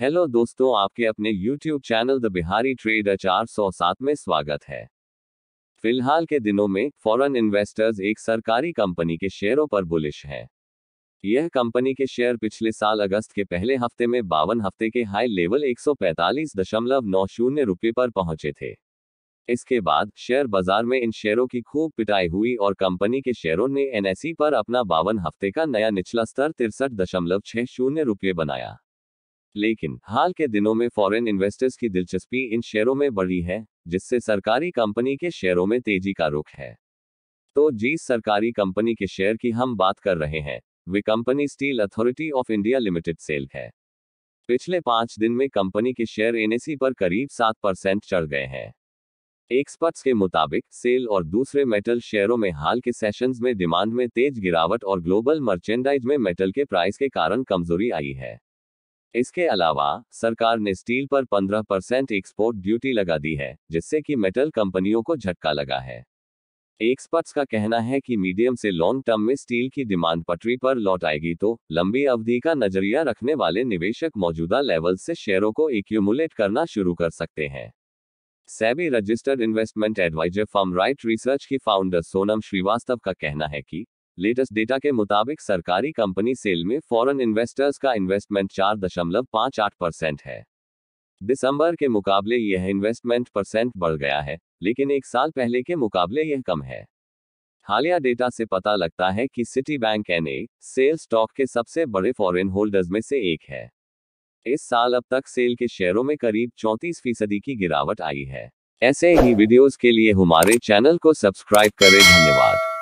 Hello दोस्तों आपके अपने YouTube channel the Bihari trade चार सौ सात में स्वागत है फिलहाल के दिनों में फॉरेन इन्वेस्टर्स एक सरकारी कंपनी के शेयरों पर बुलिश हैं। यह कंपनी के शेयर पिछले साल अगस्त के पहले हफ्ते में बावन हफ्ते के हाई लेवल शून्य रुपये पर पहुंचे थे इसके बाद शेयर बाजार में इन शेयरों की खूब पिटाई हुई और कंपनी के शेयरों ने एनएसई e पर अपना बावन हफ्ते का नया निचला स्तर तिरसठ दशमलव छह शून्य रुपये बनाया लेकिन हाल के दिनों में फॉरेन इन्वेस्टर्स की दिलचस्पी इन शेयरों में बढ़ी है जिससे सरकारी कंपनी के शेयरों में तेजी का रुख है तो जिस सरकारी कंपनी के शेयर की हम बात कर रहे हैं वे company steel authority of India limited SAIL है पिछले पांच दिन में कंपनी के शेयर एनएसी पर करीब सात परसेंट चढ़ गए हैं एक्सपर्ट्स के मुताबिक सेल और दूसरे मेटल शेयरों में हाल के सेशंस में डिमांड में तेज गिरावट और ग्लोबल मर्चेंडाइज में मेटल के प्राइस के कारण कमजोरी आई है इसके अलावा सरकार ने स्टील पर 15 परसेंट एक्सपोर्ट ड्यूटी लगा दी है जिससे कि मेटल कंपनियों को झटका लगा है एक्सपर्ट्स का कहना है कि मीडियम से लॉन्ग टर्म में स्टील की डिमांड पटरी पर लौट आएगी तो लंबी अवधि का नजरिया रखने वाले निवेशक मौजूदा लेवल से शेयरों को एक्यूमुलेट करना शुरू कर सकते हैं SEBI registered investment adviser firm Right Research की फाउंडर सोनम श्रीवास्तव का कहना है कि लेटेस्ट डेटा के मुताबिक सरकारी कंपनी सेल में फॉरेन इन्वेस्टर्स का इन्वेस्टमेंट चार दशमलव पाँच आठ परसेंट है दिसंबर के मुकाबले यह इन्वेस्टमेंट परसेंट बढ़ गया है लेकिन एक साल पहले के मुकाबले यह कम है हालिया डेटा से पता लगता है कि सिटी बैंक एन सेल स्टॉक के सबसे बड़े फॉरेन होल्डर्स में से एक है इस साल अब तक सेल के शेयरों में करीब चौंतीस फीसदी की गिरावट आई है ऐसे ही वीडियोस के लिए हमारे चैनल को सब्सक्राइब करें धन्यवाद